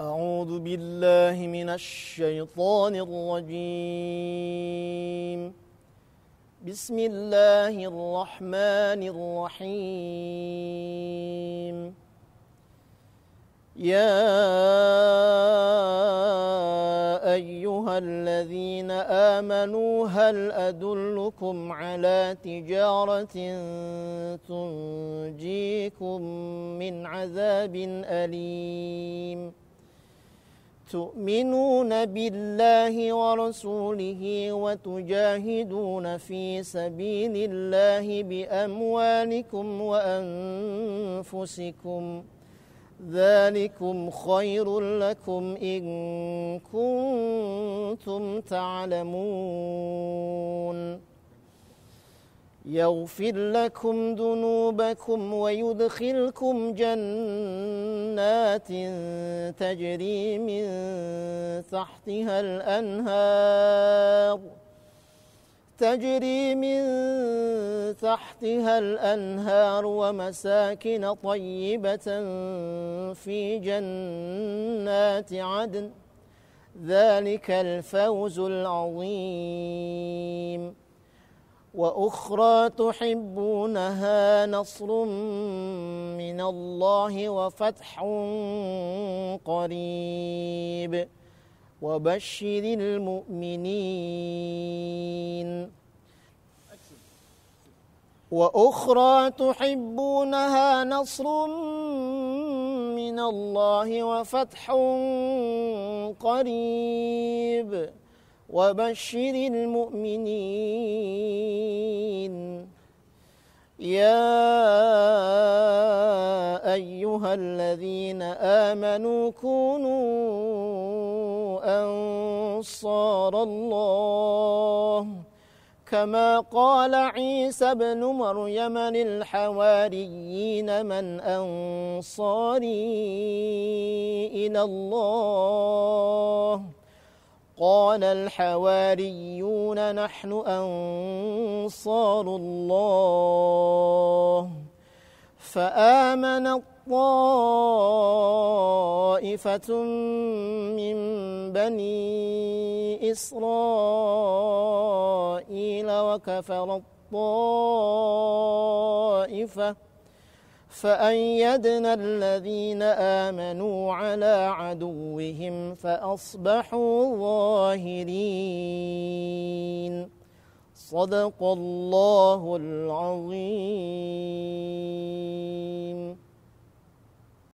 أعوذ بالله من الشيطان الرجيم بسم الله الرحمن الرحيم يا أيها الذين آمنوا هل أدلكم على تجارة تنجيكم من عذاب أليم؟ تؤمنون بالله ورسوله وتجاهدون في سبيل الله بأموالكم وأنفسكم ذلكم خير لكم إن كنتم تعلمون يغفر لكم ذنوبكم ويدخلكم جنات تجري من تحتها الأنهار تجري من تحتها الأنهار ومساكن طيبة في جنات عدن ذلك الفوز العظيم وأخرى تحبونها نصر من الله وفتح قريب وبشر المؤمنين وأخرى تحبونها نصر من الله وفتح قريب وبشر المؤمنين يا أيها الذين آمنوا كونوا أنصار الله كما قال عيسى بن مريم للحواريين من أنصاري إلى الله ؟ قال الحواريون نحن أنصار الله فآمن طائفة من بني إسرائيل وكفر الطائفة فأيدنا الذين آمنوا على عدوهم فأصبحوا ظاهرين صدق الله العظيم